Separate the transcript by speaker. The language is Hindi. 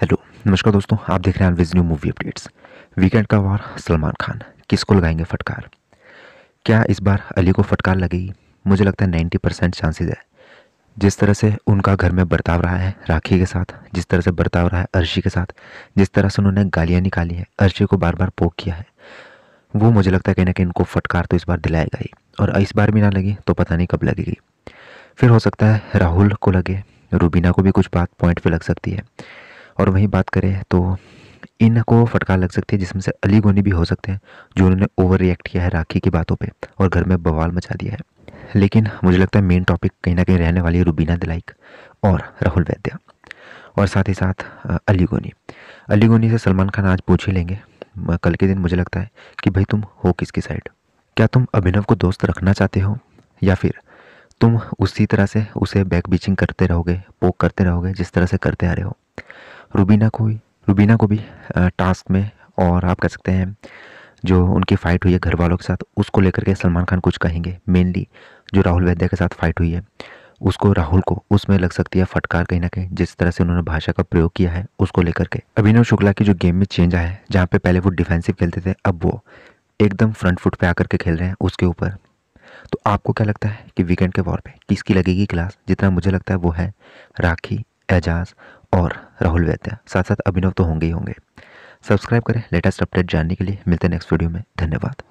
Speaker 1: हेलो नमस्कार दोस्तों आप देख रहे हैं with new movie updates weekend का वार सलमान खान किसको लगाएंगे फटकार क्या इस बार अली को फटकार लगेगी मुझे लगता है नाइन्टी परसेंट चांसेज है जिस तरह से उनका घर में बर्ताव रहा है राखी के साथ जिस तरह से बर्ताव रहा है अर्शी के साथ जिस तरह से उन्होंने गालियाँ निकाली हैं अर्शी को बार बार पोक किया है वो मुझे लगता है कहीं ना कहीं इनको फटकार तो इस बार दिलाएगा ही और इस बार भी ना लगी तो पता नहीं कब लगेगी फिर हो सकता है राहुल को लगे रूबीना को भी कुछ बात पॉइंट पर लग सकती है और वहीं बात करें तो इनको फटकार लग सकती है जिसमें से अली गोनी भी हो सकते हैं जो उन्होंने ओवर रिएक्ट किया है राखी की बातों पे और घर में बवाल मचा दिया है लेकिन मुझे लगता है मेन टॉपिक कहीं ना कहीं रहने वाली है रूबीना दिलाइक और राहुल वैद्या और साथ ही साथ अली गोनी अली गोनी से सलमान खान आज पूछ ही लेंगे कल के दिन मुझे लगता है कि भाई तुम हो किसकी साइड क्या तुम अभिनव को दोस्त रखना चाहते हो या फिर तुम उसी तरह से उसे बैक बीचिंग करते रहोगे पोक करते रहोगे जिस तरह से करते आ रहे हो रूबीना को रूबीना को भी टास्क में और आप कह सकते हैं जो उनकी फ़ाइट हुई है घर वालों के साथ उसको लेकर के सलमान खान कुछ कहेंगे मेनली जो राहुल वैद्या के साथ फ़ाइट हुई है उसको राहुल को उसमें लग सकती है फटकार कहीं ना कहीं जिस तरह से उन्होंने भाषा का प्रयोग किया है उसको लेकर के अभिनव शुक्ला की जो गेम में चेंज आया है जहाँ पे पहले वो डिफेंसिव खेलते थे अब वो एकदम फ्रंट फुट पे आकर के खेल रहे हैं उसके ऊपर तो आपको क्या लगता है कि वीकेंड के वॉर पे किसकी लगेगी क्लास जितना मुझे लगता है वो है राखी एजाज और राहुल वैद्य साथ साथ अभिनव तो होंगे ही होंगे सब्सक्राइब करें लेटेस्ट अपडेट जानने के लिए मिलते हैं नेक्स्ट वीडियो में धन्यवाद